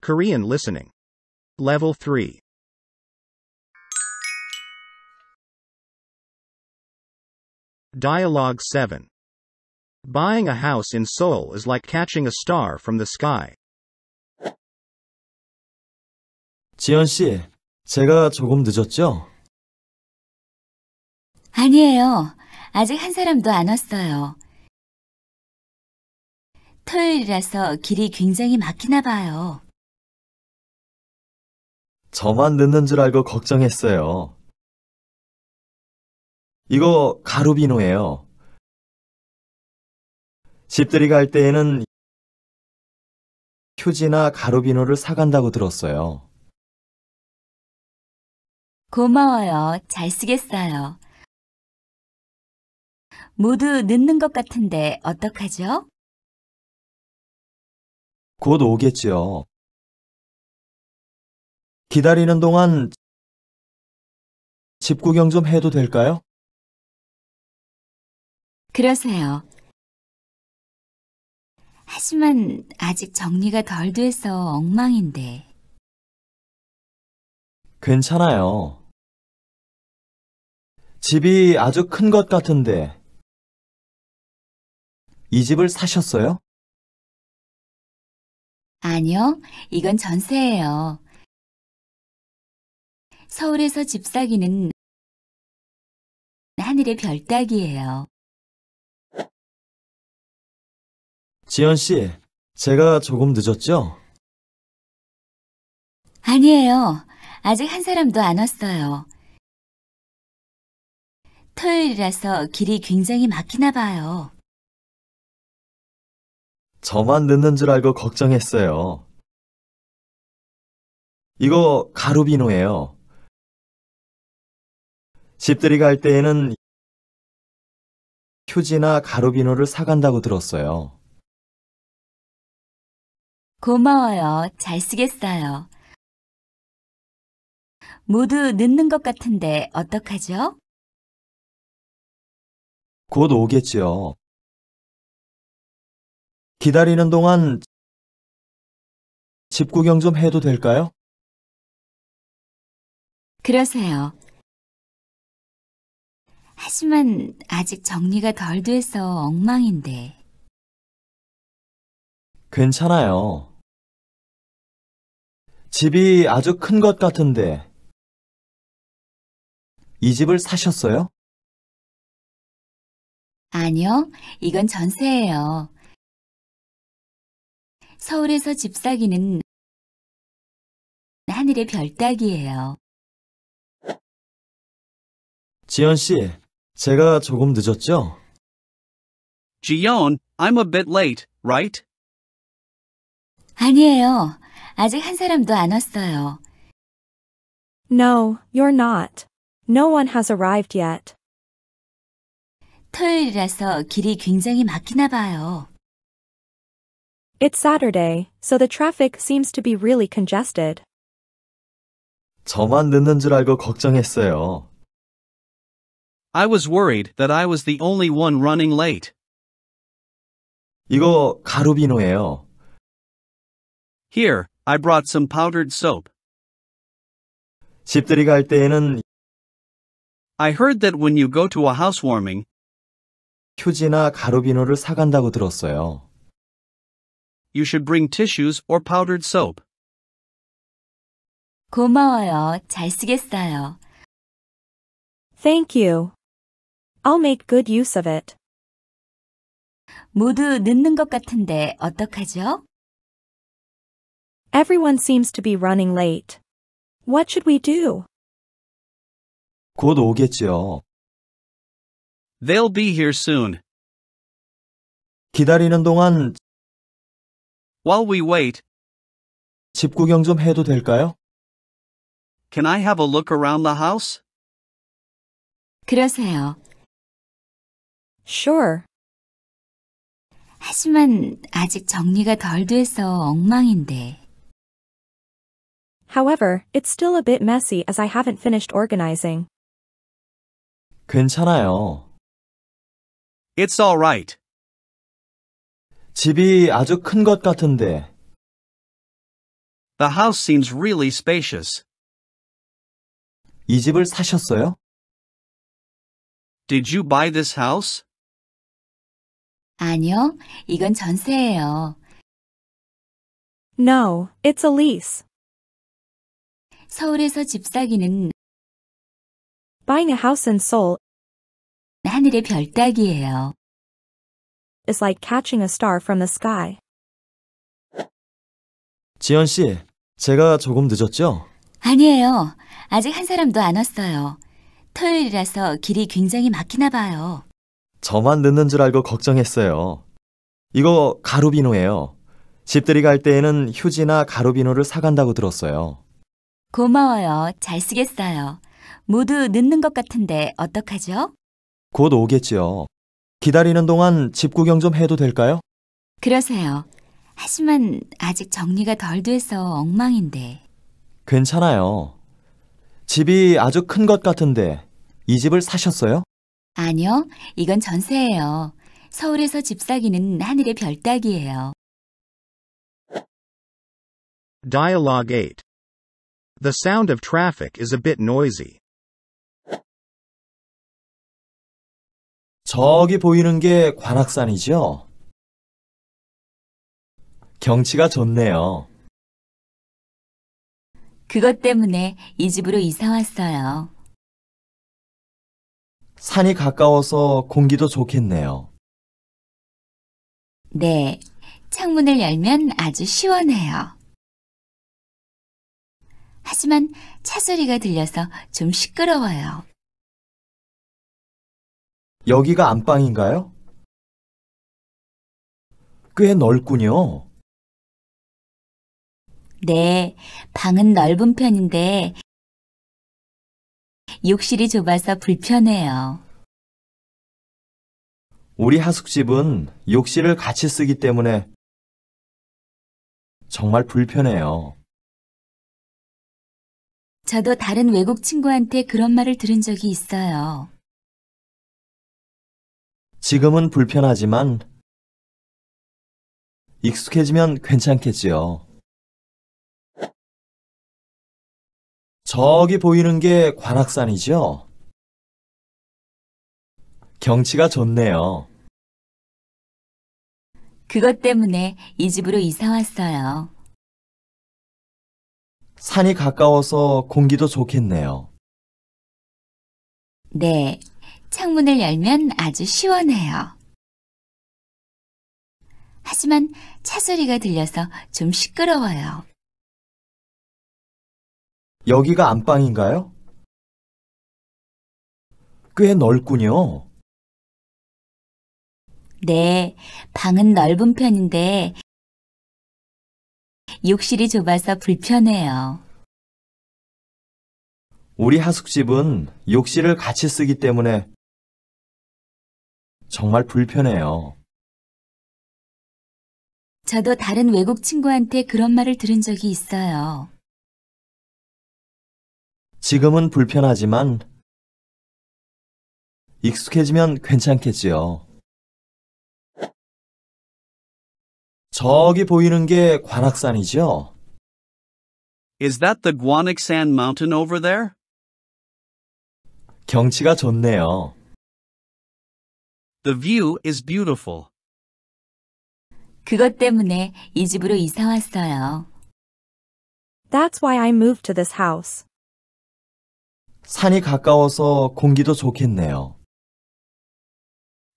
Korean Listening. Level 3. Dialogue 7. Buying a house in Seoul is like catching a star from the sky. 지연 씨, 제가 조금 늦었죠? 아니에요. 아직 한 사람도 안 왔어요. 토요일이라서 길이 굉장히 막히나 봐요. 저만 늦는 줄 알고 걱정했어요. 이거 가루비노예요. 집들이 갈 때에는 휴지나 가루비노를 사간다고 들었어요. 고마워요. 잘 쓰겠어요. 모두 늦는 것 같은데 어떡하죠? 곧 오겠지요. 기다리는 동안 집 구경 좀 해도 될까요? 그러세요. 하지만 아직 정리가 덜 돼서 엉망인데. 괜찮아요. 집이 아주 큰 것 같은데. 이 집을 사셨어요? 아니요, 이건 전세예요. 서울에서 집 사기는 하늘의 별 따기예요. 지연 씨, 제가 조금 늦었죠? 아니에요. 아직 한 사람도 안 왔어요. 토요일이라서 길이 굉장히 막히나 봐요. 저만 늦는 줄 알고 걱정했어요. 이거 가루비누예요 집들이 갈 때에는 휴지나 가루비누를 사간다고 들었어요. 고마워요. 잘 쓰겠어요. 모두 늦는 것 같은데 어떡하죠? 곧 오겠지요. 기다리는 동안 집 구경 좀 해도 될까요? 그러세요. 하지만 아직 정리가 덜 돼서 엉망인데. 괜찮아요. 집이 아주 큰 것 같은데. 이 집을 사셨어요? 아니요, 이건 전세예요. 서울에서 집 사기는 하늘의 별 따기예요. 지연 씨, 제가 조금 늦었죠? j i I'm a bit late, right? 아니에요. 아직 한 사람도 안 왔어요. No, you're not. No one has arrived yet. 토요일이라서 길이 굉장히 막히나 봐요. It's Saturday, so the traffic seems to be really congested. 저만 늦는 줄 알고 걱정했어요. I was worried that I was the only one running late. 이거 가루비노예요. Here, I brought some powdered soap. 집들이 갈 때에는 I heard that when you go to a housewarming, 휴지나 가루비노를 사간다고 들었어요 you should bring tissues or powdered soap. 고마워요. 잘 쓰겠어요. Thank you. I'll make good use of it. 모두 늦는 것 같은데 어떡하죠? Everyone seems to be running late. What should we do? 곧 오겠지요. They'll be here soon. 기다리는 동안 while we wait, 집 구경 좀 해도 될까요? can I have a look around the house? 그러세요. Sure. 하지만 아직 정리가 덜 돼서 엉망인데. However, it's still a bit messy as I haven't finished organizing. 괜찮아요. It's all right. 집이 아주 큰 것 같은데. The house seems really spacious. 이 집을 사셨어요? Did you buy this house? 아니요, 이건 전세예요. No, it's a lease. 서울에서 집 사기는 Buying a house in Seoul 하늘의 별 따기예요. is like catching a star from the sky. 지연 씨, 제가 조금 늦었죠? 아니에요. 아직 한 사람도 안 왔어요. 토요일이라서 길이 굉장히 막히나 봐요. 저만 늦는 줄 알고 걱정했어요. 이거 가루비노예요. 집들이 갈 때에는 휴지나 가루비노를 사간다고 들었어요. 고마워요. 잘 쓰겠어요. 모두 늦는 것 같은데 어떡하죠? 곧 오겠지요. 기다리는 동안 집 구경 좀 해도 될까요? 그러세요. 하지만 아직 정리가 덜 돼서 엉망인데. 괜찮아요. 집이 아주 큰 것 같은데 이 집을 사셨어요? 아니요. 이건 전세예요. 서울에서 집 사기는 하늘의 별 따기예요. Dialogue 8 The sound of traffic is a bit noisy. 저기 보이는 게 관악산이죠? 경치가 좋네요. 그것 때문에 이 집으로 이사 왔어요. 산이 가까워서 공기도 좋겠네요. 네, 창문을 열면 아주 시원해요. 하지만 차소리가 들려서 좀 시끄러워요. 여기가 안방인가요? 꽤 넓군요. 네, 방은 넓은 편인데 욕실이 좁아서 불편해요. 우리 하숙집은 욕실을 같이 쓰기 때문에 정말 불편해요. 저도 다른 외국 친구한테 그런 말을 들은 적이 있어요. 지금은 불편하지만 익숙해지면 괜찮겠지요. 저기 보이는 게 관악산이죠? 경치가 좋네요. 그것 때문에 이 집으로 이사 왔어요. 산이 가까워서 공기도 좋겠네요. 네, 창문을 열면 아주 시원해요. 하지만 차 소리가 들려서 좀 시끄러워요. 여기가 안방인가요? 꽤 넓군요. 네, 방은 넓은 편인데 욕실이 좁아서 불편해요. 우리 하숙집은 욕실을 같이 쓰기 때문에 정말 불편해요. 저도 다른 외국 친구한테 그런 말을 들은 적이 있어요. 지금은 불편하지만 익숙해지면 괜찮겠지요. 저기 보이는 게 관악산이죠? Is that the Guanaxan mountain over there? 경치가 좋네요. The view is beautiful. 그것 때문에 이 집으로 이사 왔어요. That's why I moved to this house. 산이 가까워서 공기도 좋겠네요.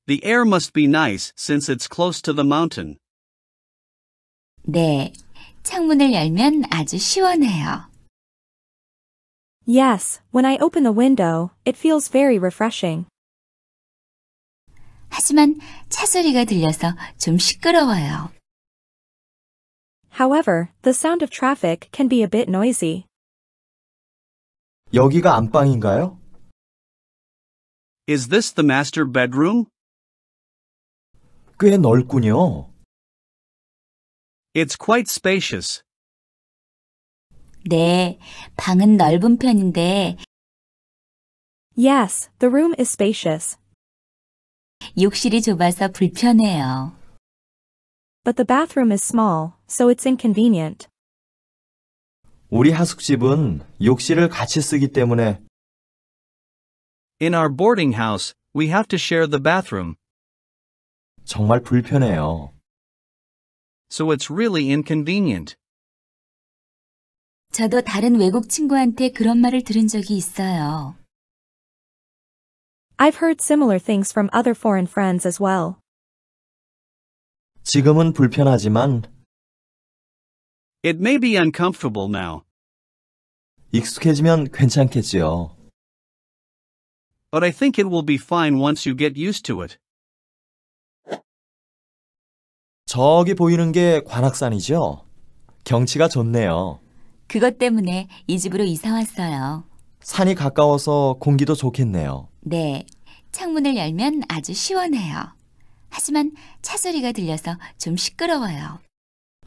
The air must be nice since it's close to the mountain. 네, 창문을 열면 아주 시원해요. Yes, when I open the window, it feels very refreshing. 하지만 차 소리가 들려서 좀 시끄러워요. However, the sound of traffic can be a bit noisy. 여기가 안방인가요? Is this the master bedroom? 꽤 넓군요. It's quite spacious. 네, 방은 넓은 편인데. Yes, the room is spacious. 욕실이 좁아서 불편해요. But the bathroom is small, so it's inconvenient. 우리 하숙집은 욕실을 같이 쓰기 때문에 In our boarding house, we have to share the bathroom. 정말 불편해요. So it's really inconvenient. 저도 다른 외국 친구한테 그런 말을 들은 적이 있어요. I've heard similar things from other foreign friends as well. 지금은 불편하지만 It may be uncomfortable now, 익숙해지면 괜찮겠지요. but I think it will be fine once you get used to it. 저기 보이는 게 관악산이죠? 경치가 좋네요. 그것 때문에 이 집으로 이사 왔어요. 산이 가까워서 공기도 좋겠네요. 네, 창문을 열면 아주 시원해요. 하지만 차 소리가 들려서 좀 시끄러워요.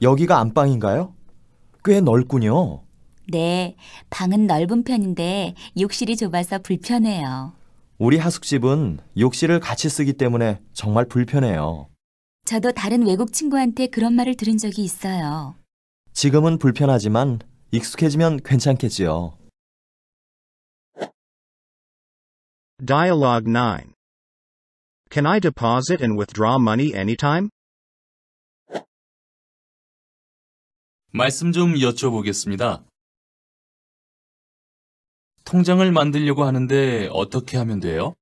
여기가 안방인가요? 꽤 넓군요. 네, 방은 넓은 편인데 욕실이 좁아서 불편해요. 우리 하숙집은 욕실을 같이 쓰기 때문에 정말 불편해요. 저도 다른 외국 친구한테 그런 말을 들은 적이 있어요. 지금은 불편하지만 익숙해지면 괜찮겠지요. Dialogue 9. Can I deposit and withdraw money anytime? 말씀 좀 여쭤보겠습니다. 통장을 만들려고 하는데 어떻게 하면 돼요?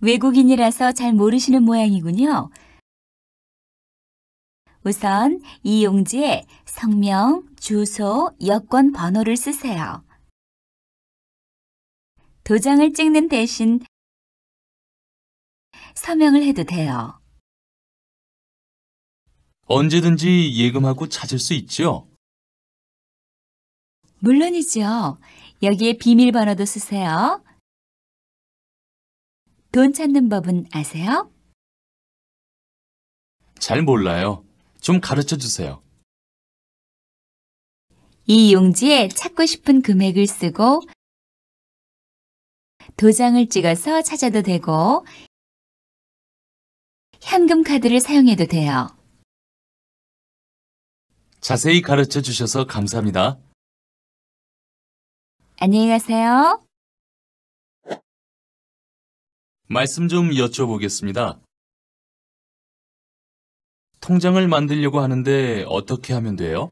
외국인이라서 잘 모르시는 모양이군요. 우선 이용지에 성명, 주소, 여권 번호를 쓰세요. 도장을 찍는 대신 서명을 해도 돼요. 언제든지 예금하고 찾을 수 있죠? 물론이죠. 여기에 비밀번호도 쓰세요. 돈 찾는 법은 아세요? 잘 몰라요. 좀 가르쳐 주세요. 이 용지에 찾고 싶은 금액을 쓰고 도장을 찍어서 찾아도 되고 현금 카드를 사용해도 돼요. 자세히 가르쳐 주셔서 감사합니다. 안녕히 가세요. 말씀 좀 여쭤보겠습니다. 통장을 만들려고 하는데 어떻게 하면 돼요?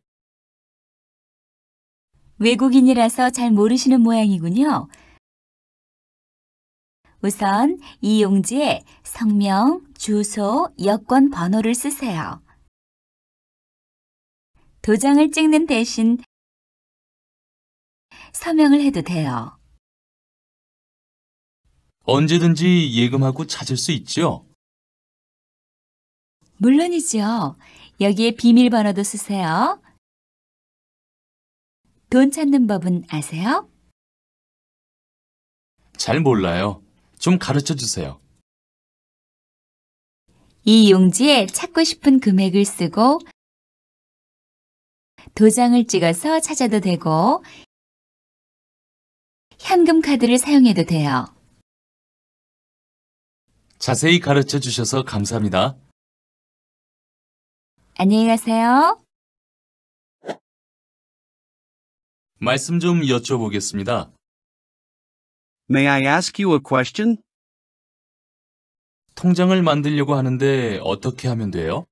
외국인이라서 잘 모르시는 모양이군요. 우선 이 용지에 성명, 주소, 여권 번호를 쓰세요. 도장을 찍는 대신 서명을 해도 돼요. 언제든지 예금하고 찾을 수 있죠? 물론이죠. 여기에 비밀번호도 쓰세요. 돈 찾는 법은 아세요? 잘 몰라요. 좀 가르쳐 주세요. 이 용지에 찾고 싶은 금액을 쓰고 도장을 찍어서 찾아도 되고 현금 카드를 사용해도 돼요. 자세히 가르쳐 주셔서 감사합니다. 안녕히 가세요. 말씀 좀 여쭤보겠습니다. May I ask you a question? 통장을 만들려고 하는데 어떻게 하면 돼요?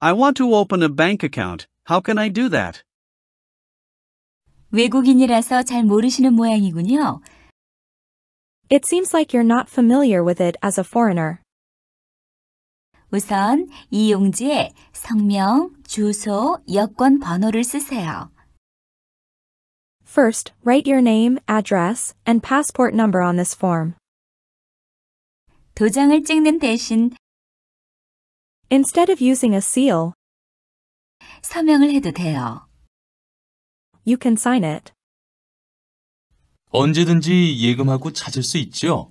I want to open a bank account. How can I do that? 외국인이라서 잘 모르시는 모양이군요. It seems like you're not familiar with it as a foreigner. 우선 이용지에 성명, 주소, 여권 번호를 쓰세요. First, write your name, address, and passport number on this form. Instead of using a seal, you can sign it. 언제든지 예금하고 찾을 수 있죠?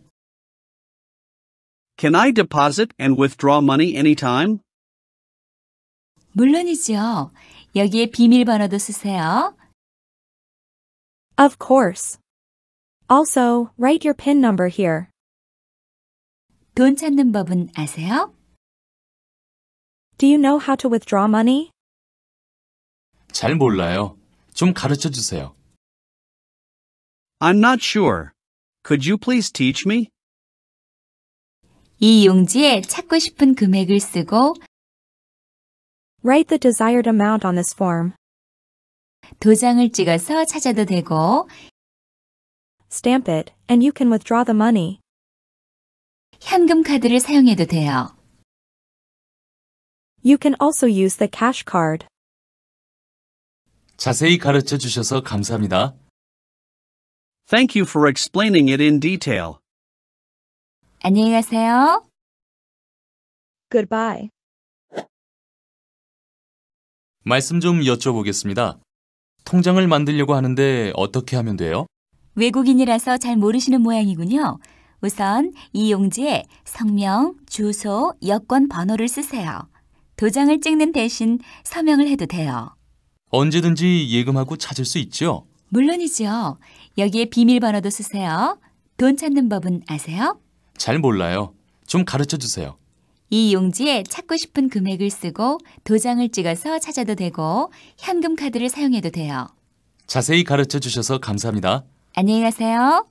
Can I deposit and withdraw money anytime? 물론이죠. 여기에 비밀번호도 쓰세요. Of course. Also, write your PIN number here. 돈 찾는 법은 아세요? Do you know how to withdraw money? 잘 몰라요. 좀 가르쳐 주세요. I'm not sure. Could you please teach me? 이 용지에 찾고 싶은 금액을 쓰고 Write the desired amount on this form. 도장을 찍어서 찾아도 되고 Stamp it and you can withdraw the money. 현금 카드를 사용해도 돼요. You can also use the cash card. 자세히 가르쳐 주셔서 감사합니다. Thank you for explaining it in detail. 안녕히 가세요. Goodbye. 말씀 좀 여쭤보겠습니다. 통장을 만들려고 하는데 어떻게 하면 돼요? 외국인이라서 잘 모르시는 모양이군요. 우선 이 용지에 성명, 주소, 여권 번호를 쓰세요. 도장을 찍는 대신 서명을 해도 돼요. 언제든지 예금하고 찾을 수 있죠? 물론이죠. 여기에 비밀번호도 쓰세요. 돈 찾는 법은 아세요? 잘 몰라요. 좀 가르쳐 주세요. 이 용지에 찾고 싶은 금액을 쓰고 도장을 찍어서 찾아도 되고 현금 카드를 사용해도 돼요. 자세히 가르쳐 주셔서 감사합니다. 안녕히 가세요.